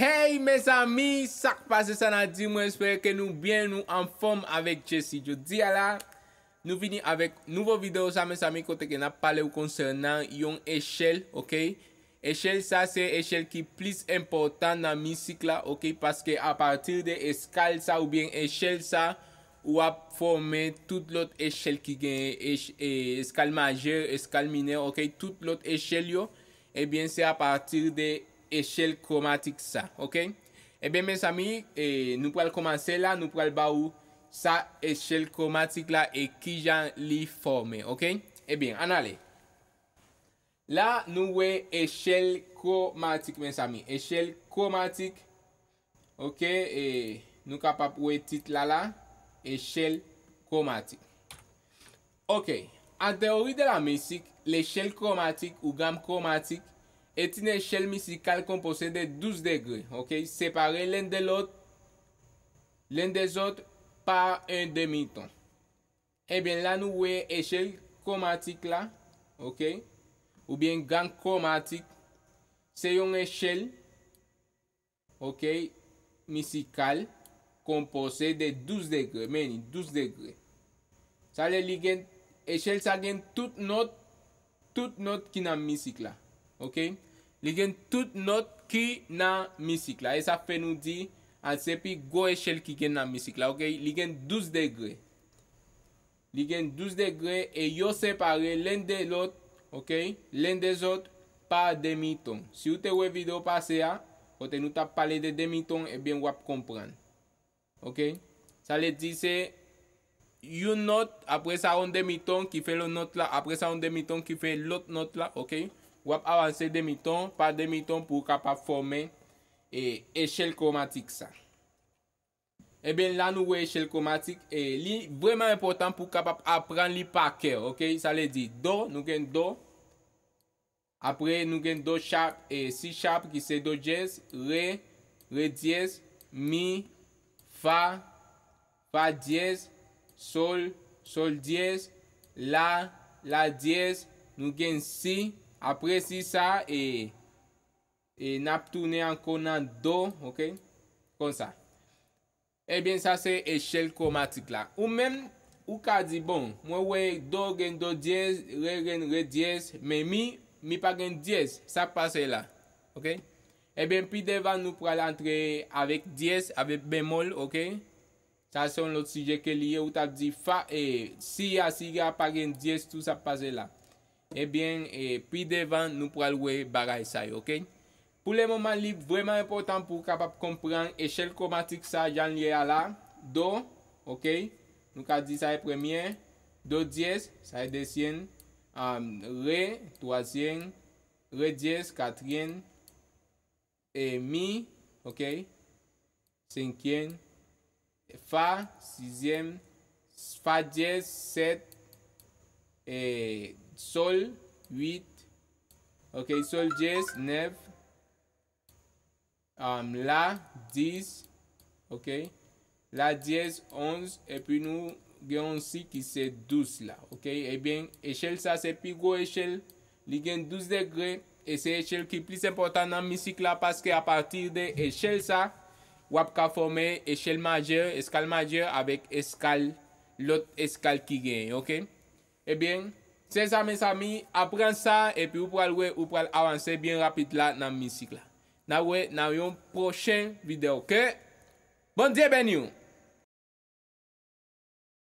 Hey, mes amis, sak pa se sana di mwen espere ke nou bien nou an form avek Jesse. Yo di ala, nou vini avek nouvo video sa mes amis koteke na pale ou konsernan yon eshel, ok? Eshel sa se eshel ki plis importan nan mi sikla, ok? Paske a partir de eskal sa ou bien eshel sa ou ap forme tout lot eshel ki gen eskal majer, eskal mine, ok? Tout lot eshel yo, e bien se a partir de... eshel kromatik eh eh, sa, ok? Eben, men sami, nou pral komanse la, nou pral ba ou sa eshel kromatik la, e ki jan li forme, ok? Eben, anale. La nou we eshel kromatik, men sami, eshel kromatik, ok? Nou kapap we tit la la, eshel kromatik. Ok, at de ori de la mesik, l'eshel kromatik ou gam kromatik, Eti nè chèl misikal kompose de 12 degre, ok? Separe lèn de lòt, lèn de zòt, pa 1 demi ton. Ebyen eh la nou weye chèl kromatik la, ok? Ou byen gang kromatik, se yon chèl, ok, misikal, kompose de 12 degre, meni, 12 degre. Sa lè li gen, chèl sa gen tout not, tout not kinam misik la. Ok, li gen tout not ki nan misik la. E sa fe nou di ansepi go eshel ki gen nan misik la. Ok, li gen douz degre. Li gen douz degre e yo separe len de lot. Ok, len de zot pa demi ton. Si ou te we video pase a, ou te nou ta pale de demi ton, e bien wap kompran. Ok, sa le dice, yon not apresa on demi ton ki fe lon not la. Apresa on demi ton ki fe lot not la. Ok, ok. Wap avanse demi ton, pa demi ton pou kapap fome e eshel komatik sa. Eben eh la nou we eshel komatik e li vreman important pou kapap apren li pa kè. Ok, sa le di do, nou gen do. Apre nou gen do chap e si chap ki se do jes. Re, re jes, mi, fa, fa jes, sol, sol jes, la, la jes, nou gen si, fa. apre si sa e, e nap toune an konan do, ok, kon sa. E ben sa se eshel komatik la. Ou men, ou ka di bon, mwen we do gen do 10, re gen re 10, me mi, mi pa gen 10, sa pase la, ok. E ben pi devan nou pral entre avek 10, avek bemol, ok. Sa son lot si je ke liye ou ta di fa e si ya si ya pa gen 10, tou sa pase la. Ebyen, eh eh, pi devan nou pralwe bagay say, ok? Pou le moman li, vreman epotan pou kapap kompran eshel komatik sa janye ala. Do, ok? Nou ka di sa e premye. Do 10, sa e de 100. Re, 300. Re 10, 400. E mi, ok? 500. Fa, 600. Fa 10, 700. E... sol 8 ok, sol 10, 9 um, la 10 ok, la 10 11, epi nou geyon si ki se 12 la, ok e bien, eshel sa se pigou eshel li gen 12 degre e se eshel ki plis importan nan mi sik la paske a patir de eshel sa wap ka fome eshel maje eskal maje, avek eskal lot eskal ki gen, ok e bien Se sa men sa mi, apren sa, epi ou pral we, ou pral avanse bien rapit la nan misik la. Na we, nan yon prochen video, ke? Bon diye, ben yon!